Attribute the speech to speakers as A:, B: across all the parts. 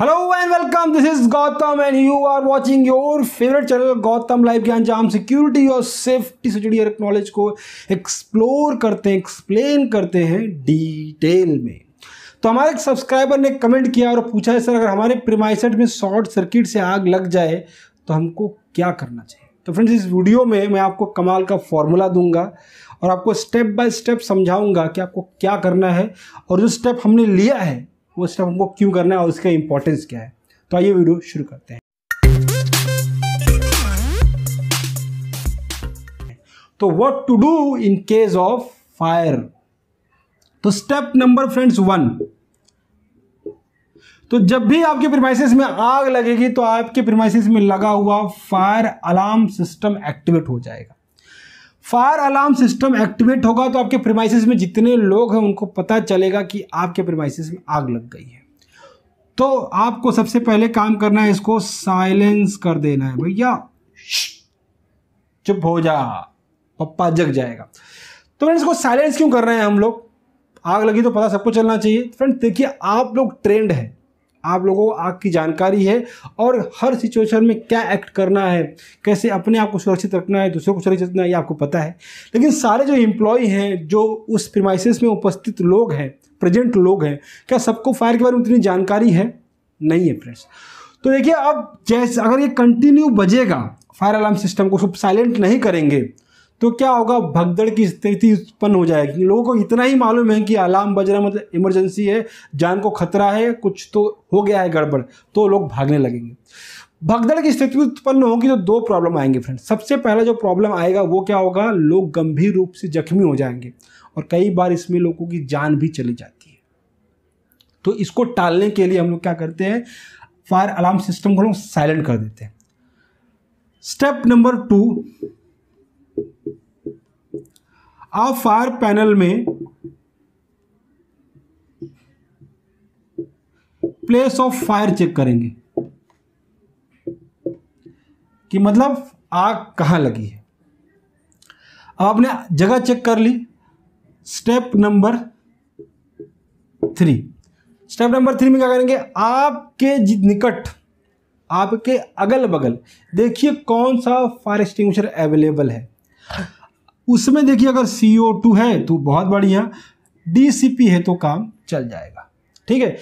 A: Hello and welcome this is Gautam and you are watching your favourite channel Gautam live के हम security और safety से जुड़ी हर नॉलेज को एक्सप्लोर करते हैं एक्सप्लेन करते हैं डिटेल में तो हमारे एक सब्सक्राइबर ने कमेंट किया और पूछा है सर अगर हमारे प्रीमाइसेट में शॉर्ट सर्किट से आग लग जाए तो हमको क्या करना चाहिए तो फ्रेंड्स इस वीडियो में मैं आपको कमाल का फॉर्मूला दूंगा और आपको स्टेप बाय स्टेप समझाऊंगा कि आपको क्या करना है और जो स्टेप हमने लिया है वो स्टेप हमको क्यों करना है और उसका इंपॉर्टेंस क्या है तो आइए वीडियो शुरू करते हैं तो what to do in case of fire तो स्टेप नंबर फ्रेंड्स वन तो जब भी आपके प्रिमाइसिस में आग लगेगी तो आपके प्रिमाइसिस में लगा हुआ फायर अलार्म सिस्टम एक्टिवेट हो जाएगा फायर अलार्म सिस्टम एक्टिवेट होगा तो आपके प्रीमाइसिस में जितने लोग हैं उनको पता चलेगा कि आपके प्रीमाइसिस में आग लग गई है तो आपको सबसे पहले काम करना है इसको साइलेंस कर देना है भैया चुप हो जा पप्पा जग जाएगा तो फ्रेंड्स इसको साइलेंस क्यों कर रहे हैं हम लोग आग लगी तो पता सबको चलना चाहिए फ्रेंड देखिए आप लोग ट्रेंड है आप लोगों को आग की जानकारी है और हर सिचुएशन में क्या एक्ट करना है कैसे अपने आप को सुरक्षित रखना है दूसरों को सुरक्षित रखना है ये आपको पता है लेकिन सारे जो इम्प्लॉय हैं जो उस प्रमाइसिस में उपस्थित लोग हैं प्रेजेंट लोग हैं क्या सबको फायर के बारे में उतनी जानकारी है नहीं है फ्रेंड्स तो देखिए अब जैसे अगर ये कंटिन्यू बजेगा फायर अलार्म सिस्टम को सब साइलेंट नहीं करेंगे तो क्या होगा भगदड़ की स्थिति उत्पन्न हो जाएगी लोगों को इतना ही मालूम है कि अलार्म बज रहा है मतलब इमरजेंसी है जान को खतरा है कुछ तो हो गया है गड़बड़ तो लोग भागने लगेंगे भगदड़ की स्थिति उत्पन्न होगी तो दो प्रॉब्लम आएंगे फ्रेंड सबसे पहला जो प्रॉब्लम आएगा वो क्या होगा लोग गंभीर रूप से जख्मी हो जाएंगे और कई बार इसमें लोगों की जान भी चली जाती है तो इसको टालने के लिए हम लोग क्या करते हैं फायर अलार्म सिस्टम को लोग साइलेंट कर देते हैं स्टेप नंबर टू आप फायर पैनल में प्लेस ऑफ फायर चेक करेंगे कि मतलब आग कहां लगी है अब आपने जगह चेक कर ली step number three step number three में क्या करेंगे आपके निकट आपके अगल बगल देखिए कौन सा फायर एक्सटिंग्विशर अवेलेबल है उसमें देखिए अगर सी ओ टू है तो बहुत बढ़िया डी सी पी है तो काम चल जाएगा ठीक है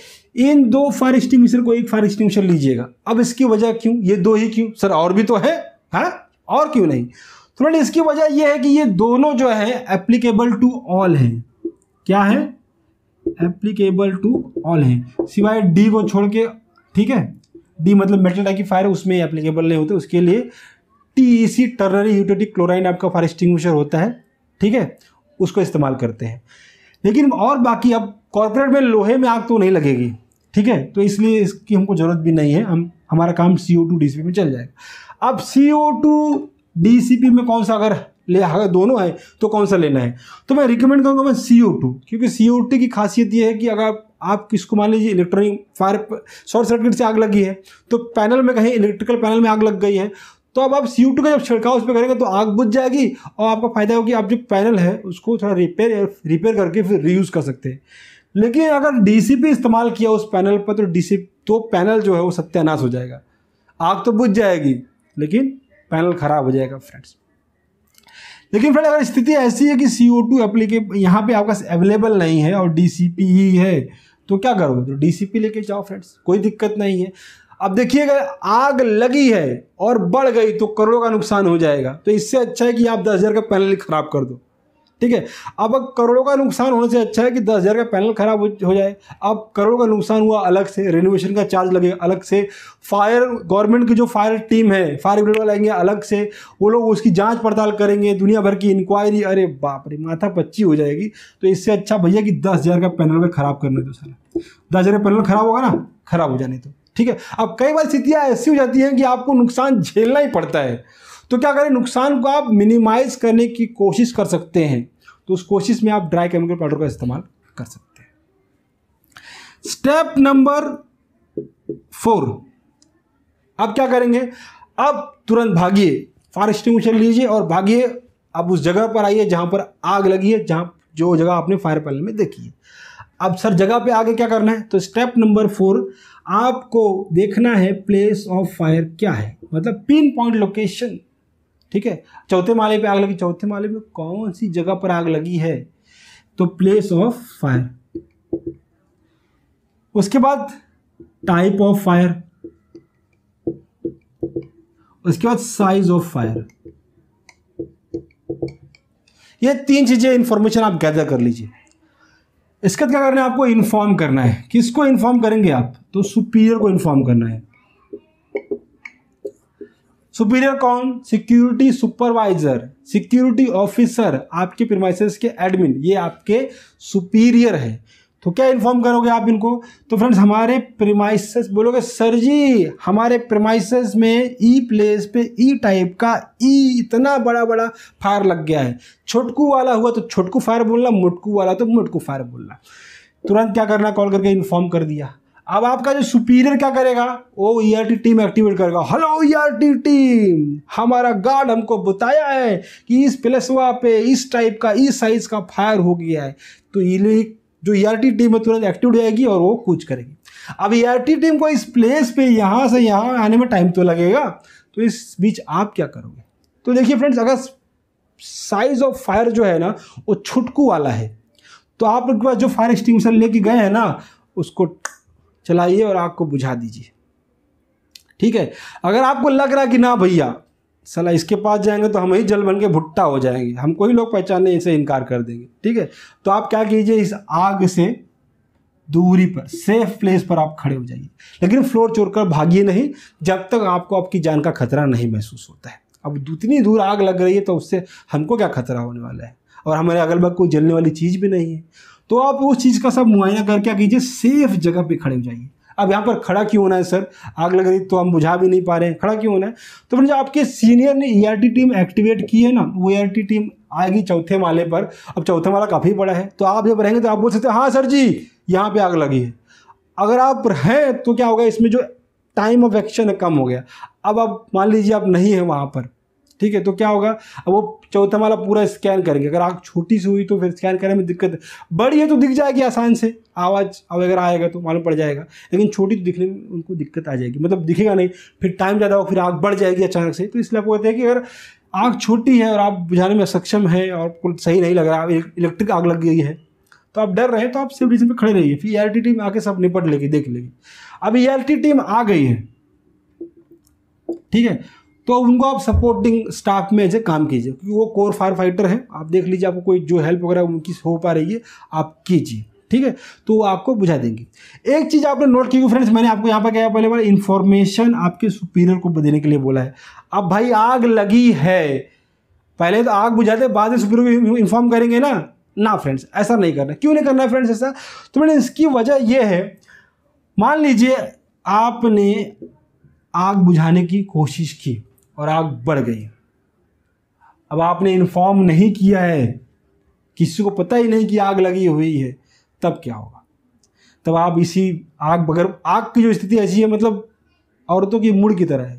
A: इन दो फायर एक्सटिंग को एक फायर एक्सटिंग लीजिएगा अब इसकी वजह क्यों ये दो ही क्यों सर और भी तो है हा? और क्यों नहीं फ्रेंड तो इसकी वजह यह है कि ये दोनों जो है एप्लीकेबल टू ऑल है क्या है एप्लीकेबल टू ऑल है सिवाय डी को छोड़ के ठीक है डी मतलब मेटल टाइप की फायर उसमें एप्लीकेबल नहीं होते उसके लिए T E C ternary eutectic chlorine आपका फायर एक्सटिंग्विशर होता है ठीक है उसको इस्तेमाल करते हैं लेकिन और बाकी अब कॉरपोरेट में लोहे में आग तो नहीं लगेगी ठीक है तो इसलिए इसकी हमको ज़रूरत भी नहीं है हम हमारा काम C O two D C P में चल जाएगा अब C O two D C P में कौन सा अगर ले अगर दोनों है तो कौन सा लेना है तो मैं रिकमेंड करूँगा मैं सी ओ टू क्योंकि सी ओ टू की खासियत यह है कि अगर आप किसको मान लीजिए इलेक्ट्रॉनिक फायर शॉर्ट सर्किट से आग लगी है तो पैनल में कहीं इलेक्ट्रिकल पैनल में आग लग गई है तो अब आप सी का जब छिड़काव उस पर करेंगे तो आग बुझ जाएगी और आपका फ़ायदा होगा कि आप जो पैनल है उसको थोड़ा रिपेयर रिपेयर करके फिर रीयूज़ कर सकते हैं लेकिन अगर डी इस्तेमाल किया उस पैनल पर तो डी तो पैनल जो है वो सत्यानाश हो जाएगा आग तो बुझ जाएगी लेकिन पैनल ख़राब हो जाएगा फ्रेंड्स लेकिन फ्रेंड अगर स्थिति ऐसी है कि सी ओ टू एप्लीकेट यहाँ पर आपका अवेलेबल नहीं है और डी सी पी ही है तो क्या करोगे तो डी सी पी लेके जाओ फ्रेंड्स कोई दिक्कत नहीं है अब देखिएगा आग लगी है और बढ़ गई तो करोड़ों का नुकसान हो जाएगा तो इससे अच्छा है कि आप दस हज़ार का पैनल ख़राब कर दो ठीक है अब करोड़ों का नुकसान होने से अच्छा है कि दस हज़ार का पैनल ख़राब हो जाए अब करोड़ों का नुकसान हुआ अलग से रेनोवेशन का चार्ज लगेगा अलग से फायर गवर्नमेंट की जो फायर टीम है फायर ब्रिगेड वाले आएंगे अलग से वो लोग उसकी जांच पड़ताल करेंगे दुनिया भर की इंक्वायरी अरे बाप रे माथा पच्ची हो जाएगी तो इससे अच्छा भैया कि दस हज़ार का पैनल में ख़राब करने दो सर दस हज़ार का पैनल ख़राब होगा ना ख़राब हो जाने तो ठीक है अब कई बार स्थितियाँ ऐसी हो जाती हैं कि आपको नुकसान झेलना ही पड़ता है तो क्या करें नुकसान को आप मिनिमाइज करने की कोशिश कर सकते हैं तो उस कोशिश में आप ड्राई केमिकल पाउडर का इस्तेमाल कर सकते हैं स्टेप नंबर फोर अब क्या करेंगे अब तुरंत भागिए फायर एक्सटिंग्विशर लीजिए और भागिए अब उस जगह पर आइए जहां पर आग लगी है जहां जो जगह आपने फायर पैनल में देखी है अब सर जगह पे आगे क्या करना है तो स्टेप नंबर फोर आपको देखना है प्लेस ऑफ फायर क्या है मतलब पिन पॉइंट लोकेशन ठीक है चौथे माले पे आग लगी चौथे माले में कौन सी जगह पर आग लगी है तो प्लेस ऑफ फायर उसके बाद टाइप ऑफ फायर उसके बाद साइज ऑफ फायर ये तीन चीजें इंफॉर्मेशन आप गैदर कर लीजिए इसके क्या करना है आपको इन्फॉर्म करना है किसको इन्फॉर्म करेंगे आप तो सुपीरियर को इन्फॉर्म करना है सुपीरियर कौन सिक्योरिटी सुपरवाइजर सिक्योरिटी ऑफिसर आपके प्रीमाइसेस के एडमिन ये आपके सुपीरियर है तो क्या इन्फॉर्म करोगे आप इनको तो फ्रेंड्स हमारे प्रीमाइसेस बोलोगे सर जी हमारे प्रीमाइसेस में ई e प्लेस पे ई e टाइप का ई e इतना बड़ा बड़ा फायर लग गया है छोटकू वाला हुआ तो छोटकू फायर बोलना मुटकू वाला तो मुटकू फायर बोलना तुरंत क्या करना कॉल करके इन्फॉर्म कर दिया अब आपका जो सुपीरियर क्या करेगा वो E R T team activate करेगा hello E R T team हमारा गार्ड हमको बताया है कि इस प्लेसवा पे इस टाइप का इस साइज का फायर हो गया है तो ये जो ई e टीम है तुरंत एक्टिव हो जाएगी और वो कूच करेगी अब ई e टीम को इस प्लेस पे यहाँ से यहाँ आने में टाइम तो लगेगा तो इस बीच आप क्या करोगे तो देखिए फ्रेंड्स अगर साइज ऑफ फायर जो है ना वो छुटकू वाला है तो आप लोग के पास जो फायर एक्सटिंग्विशर लेके गए हैं ना उसको चलाइए और आग को बुझा दीजिए ठीक है अगर आपको लग रहा कि ना भैया सला इसके पास जाएंगे तो हम ही जल बन के भुट्टा हो जाएंगे हमको ही लोग पहचानने से इनकार कर देंगे ठीक है तो आप क्या कीजिए इस आग से दूरी पर सेफ प्लेस पर आप खड़े हो जाइए लेकिन फ्लोर चोर कर भागिए नहीं जब तक आपको आपकी जान का खतरा नहीं महसूस होता है अब उतनी दूर आग लग रही है तो उससे हमको क्या खतरा होने वाला है और हमारे अगल बगल कोई जलने वाली चीज़ भी नहीं है तो आप उस चीज़ का सब मुआयना करके कीजिए सेफ जगह पर खड़े हो जाइए अब यहाँ पर खड़ा क्यों होना है सर आग लग रही तो हम बुझा भी नहीं पा रहे हैं खड़ा क्यों होना है तो फ्रेंड्स आपके सीनियर ने ई टीम एक्टिवेट की है ना वो ए e टीम आएगी चौथे माले पर अब चौथे माला काफ़ी बड़ा है तो आप जब रहेंगे तो आप बोल सकते हैं हाँ सर जी यहाँ पर आग लगी है अगर आप हैं तो क्या होगा इसमें जो टाइम ऑफ एक्शन है कम हो गया अब आप मान लीजिए आप नहीं हैं वहाँ पर ठीक है तो क्या होगा अब वो चौथा माला पूरा स्कैन करेंगे अगर आग छोटी सी हुई तो फिर स्कैन करने में दिक्कत बड़ी है तो दिख जाएगी आसान से आवाज़ अब अगर आएगा तो मालूम पड़ जाएगा लेकिन छोटी तो दिखने में उनको दिक्कत आ जाएगी मतलब दिखेगा नहीं फिर टाइम ज़्यादा हो फिर आग बढ़ जाएगी अचानक से तो इसलिए आपको कहते हैं कि अगर आग छोटी है और आप बुझाने में सक्षम है और सही नहीं लग रहा है इलेक्ट्रिक आग लग गई है तो आप डर रहे हैं तो आप सिर्फ डिस्टेंस पर खड़े रहिए फिर ई e टीम आके सब निपट लेगी देख लेगी अब ई e टीम आ गई है ठीक है तो उनको आप सपोर्टिंग स्टाफ में एज काम कीजिए क्योंकि वो कोर फायर फाइटर है आप देख लीजिए आपको कोई जो हेल्प वगैरह उनकी हो पा रही है आप कीजिए ठीक है तो वो आपको बुझा देंगे एक चीज़ आपने नोट की फ्रेंड्स मैंने आपको यहाँ पर क्या पहले बार इन्फॉर्मेशन आपके सुपीरियर को देने के लिए बोला है अब भाई आग लगी है पहले तो आग बुझाते बाद में सुपीरियर को इन्फॉर्म करेंगे ना ना फ्रेंड्स ऐसा नहीं करना क्यों नहीं करना है फ्रेंड्स ऐसा तो मैंने इसकी वजह यह है मान लीजिए आपने आग बुझाने की कोशिश की और आग बढ़ गई अब आपने इन्फॉर्म नहीं किया है किसी को पता ही नहीं कि आग लगी हुई है तब क्या होगा तब आप इसी आग बगैर आग की जो स्थिति ऐसी है मतलब औरतों की मूड की तरह है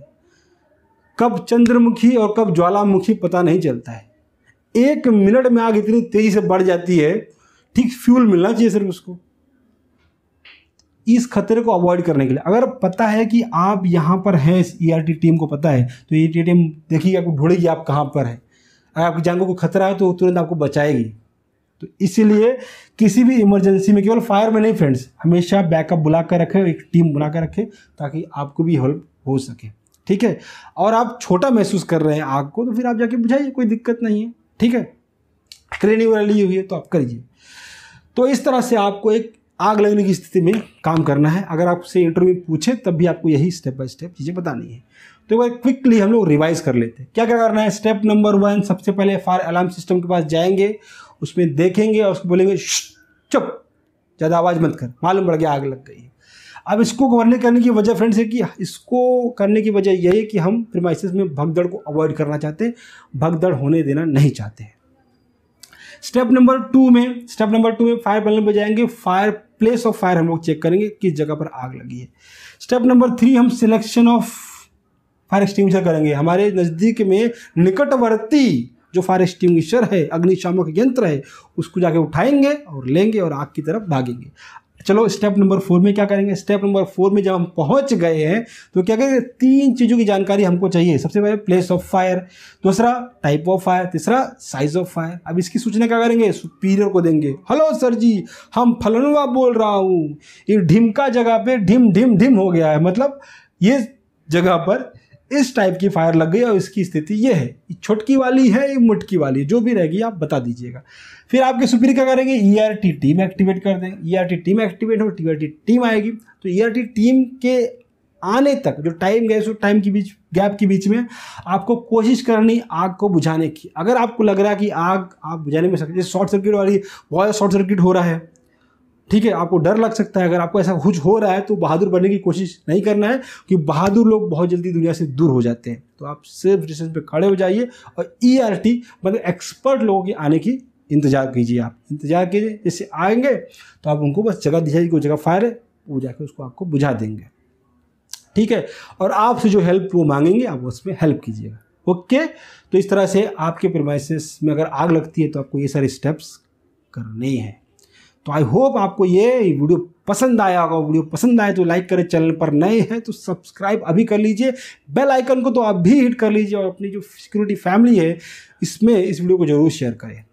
A: कब चंद्रमुखी और कब ज्वालामुखी पता नहीं चलता है एक मिनट में आग इतनी तेज़ी से बढ़ जाती है ठीक फ्यूल मिलना चाहिए सिर्फ उसको इस खतरे को अवॉइड करने के लिए अगर पता है कि आप यहाँ पर हैं इस ई e टीम को पता है तो ई आर टी टीम देखिए आपको ढूंढेगी आप कहाँ पर हैं अगर आपकी जान को खतरा है तो तुरंत आपको बचाएगी तो इसीलिए किसी भी इमरजेंसी में केवल फायर में नहीं फ्रेंड्स हमेशा बैकअप बुला कर रखें एक टीम बुला कर रखें ताकि आपको भी हेल्प हो सके ठीक है और आप छोटा महसूस कर रहे हैं आग को तो फिर आप जाके बुझाइए कोई दिक्कत नहीं है ठीक है ट्रेनिंग वगैरह ली हुई है तो आप करिए तो इस तरह से आपको एक आग लगने की स्थिति में काम करना है अगर आपसे इंटरव्यू पूछे तब भी आपको यही स्टेप बाय स्टेप चीज़ें बतानी है तो एक बार क्विकली हम लोग रिवाइज कर लेते हैं क्या क्या करना है स्टेप नंबर वन सबसे पहले फायर अलार्म सिस्टम के पास जाएंगे उसमें देखेंगे और उसको बोलेंगे चुप ज़्यादा आवाज़ मत कर मालूम पड़ गया आग लग गई है अब इसको गवर्ने करने की वजह फ्रेंड्स है कि इसको करने की वजह यही है कि हम प्रमाइसिस में भगदड़ को अवॉइड करना चाहते हैं भगदड़ होने देना नहीं चाहते हैं स्टेप नंबर टू में स्टेप नंबर टू में फायर पैनल पर जाएंगे फायर प्लेस ऑफ फायर हम लोग चेक करेंगे किस जगह पर आग लगी है स्टेप नंबर थ्री हम सिलेक्शन ऑफ फायर एक्सटिंग्विशर करेंगे हमारे नज़दीक में निकटवर्ती जो फायर एक्सटिंग्विशर है अग्निशामक यंत्र है उसको जाके उठाएंगे और लेंगे और आग की तरफ भागेंगे चलो स्टेप नंबर फोर में क्या करेंगे स्टेप नंबर फोर में जब हम पहुंच गए हैं तो क्या करेंगे तीन चीज़ों की जानकारी हमको चाहिए सबसे पहले प्लेस ऑफ फायर दूसरा टाइप ऑफ फायर तीसरा साइज ऑफ फायर अब इसकी सूचना क्या करेंगे सुपीरियर को देंगे हेलो सर जी हम फलनवा बोल रहा हूँ ये ढिमका जगह पे ढिम ढिम ढिम हो गया है मतलब ये जगह पर इस टाइप की फायर लग गई और इसकी स्थिति ये है छोटकी वाली है या मुटकी वाली जो भी रहेगी आप बता दीजिएगा फिर आपके सुपीरियर क्या करेंगे E R T team activate कर दें E R T team activate हो टी आर टी टीम आएगी तो ई आर टी टीम के आने तक जो टाइम गए उस टाइम के बीच गैप के बीच में आपको कोशिश करनी आग को बुझाने की अगर आपको लग रहा है कि आग आप बुझाने में सकते जैसे शॉर्ट सर्किट वाली बहुत शॉर्ट सर्किट हो रहा है ठीक है आपको डर लग सकता है अगर आपको ऐसा कुछ हो रहा है तो बहादुर बनने की कोशिश नहीं करना है कि बहादुर लोग बहुत जल्दी दुनिया से दूर हो जाते हैं तो आप सेल्फ डिस्टेंस पे खड़े हो जाइए और ई आर टी मतलब एक्सपर्ट लोगों के आने की इंतजार कीजिए आप इंतजार कीजिए जैसे आएंगे तो आप उनको बस जगह दिखाइए कोई जगह फायर है वो जाकर उसको आपको बुझा देंगे ठीक है और आपसे जो हेल्प वो मांगेंगे आप उसमें हेल्प कीजिएगा ओके तो इस तरह से आपके प्रमाइसिस में अगर आग लगती है तो आपको ये सारे स्टेप्स करने हैं तो आई होप आपको ये वीडियो पसंद आया होगा वीडियो पसंद आए तो लाइक करें चैनल पर नए हैं तो सब्सक्राइब अभी कर लीजिए बेल आइकन को तो आप भी हिट कर लीजिए और अपनी जो सिक्योरिटी फैमिली है इसमें इस वीडियो को जरूर शेयर करें